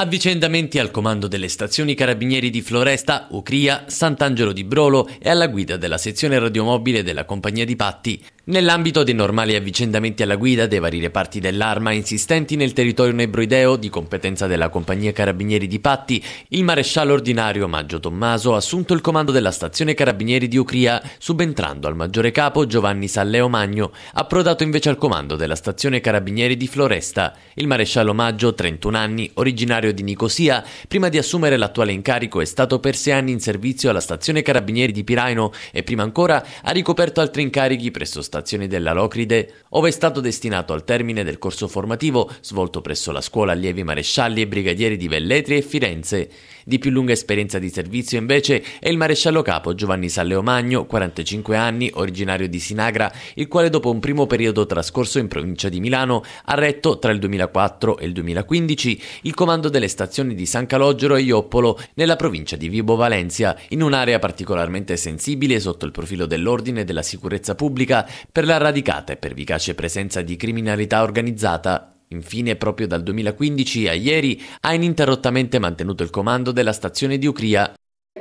Avvicendamenti al comando delle stazioni carabinieri di Floresta, Ucria, Sant'Angelo di Brolo e alla guida della sezione radiomobile della compagnia di Patti. Nell'ambito dei normali avvicendamenti alla guida dei vari reparti dell'arma insistenti nel territorio nebroideo di competenza della compagnia carabinieri di Patti, il maresciallo ordinario Maggio Tommaso ha assunto il comando della stazione carabinieri di Ucria, subentrando al maggiore capo Giovanni Salleo Magno, approdato invece al comando della stazione carabinieri di Floresta. Il maresciallo Maggio, 31 anni, originario originario di Nicosia, prima di assumere l'attuale incarico è stato per sei anni in servizio alla stazione Carabinieri di Piraino e prima ancora ha ricoperto altri incarichi presso stazioni della Locride, ove è stato destinato al termine del corso formativo svolto presso la scuola allievi marescialli e brigadieri di Velletri e Firenze. Di più lunga esperienza di servizio invece è il maresciallo capo Giovanni Salleo Magno, 45 anni, originario di Sinagra, il quale dopo un primo periodo trascorso in provincia di Milano ha retto tra il 2004 e il 2015 il comando del delle stazioni di San Calogero e Ioppolo nella provincia di Vibo Valencia, in un'area particolarmente sensibile sotto il profilo dell'ordine e della sicurezza pubblica per la radicata e pervicace presenza di criminalità organizzata Infine, proprio dal 2015 a ieri, ha ininterrottamente mantenuto il comando della stazione di Ucria.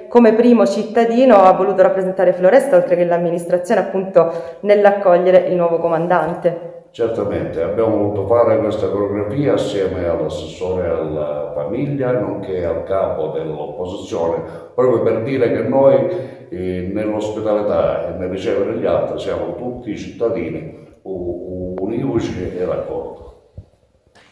Come primo cittadino ha voluto rappresentare Floresta, oltre che l'amministrazione, appunto nell'accogliere il nuovo comandante. Certamente, abbiamo voluto fare questa coreografia assieme all'assessore alla famiglia, nonché al capo dell'opposizione, proprio per dire che noi eh, nell'ospitalità e nel ricevere gli altri siamo tutti cittadini univoci e d'accordo.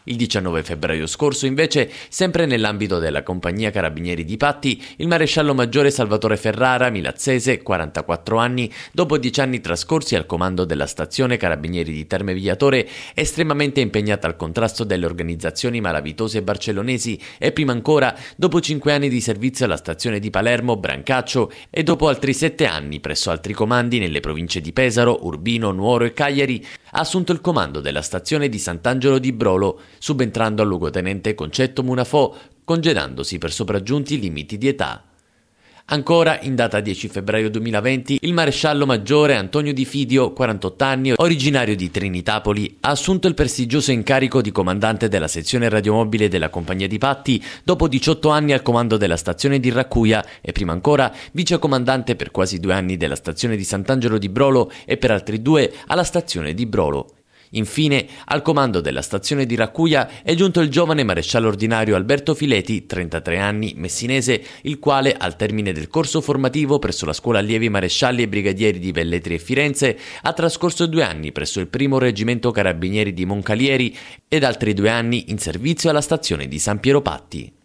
Il 19 febbraio scorso, invece, sempre nell'ambito della compagnia Carabinieri di Patti, il maresciallo maggiore Salvatore Ferrara, milazzese, 44 anni, dopo dieci anni trascorsi al comando della stazione Carabinieri di Terme Vigliatore, estremamente impegnata al contrasto delle organizzazioni malavitose barcellonesi e prima ancora, dopo cinque anni di servizio alla stazione di Palermo, Brancaccio e dopo altri sette anni presso altri comandi nelle province di Pesaro, Urbino, Nuoro e Cagliari, ha assunto il comando della stazione di Sant'Angelo di Brolo, subentrando al luogotenente Concetto Munafò, congedandosi per sopraggiunti limiti di età. Ancora, in data 10 febbraio 2020, il maresciallo maggiore Antonio Di Fidio, 48 anni, originario di Trinitapoli, ha assunto il prestigioso incarico di comandante della sezione radiomobile della compagnia di Patti dopo 18 anni al comando della stazione di Raccuia e prima ancora vicecomandante per quasi due anni della stazione di Sant'Angelo di Brolo e per altri due alla stazione di Brolo. Infine, al comando della stazione di Raccuia è giunto il giovane maresciallo ordinario Alberto Fileti, 33 anni, messinese, il quale, al termine del corso formativo presso la scuola allievi marescialli e brigadieri di Velletri e Firenze, ha trascorso due anni presso il primo reggimento carabinieri di Moncalieri ed altri due anni in servizio alla stazione di San Piero Patti.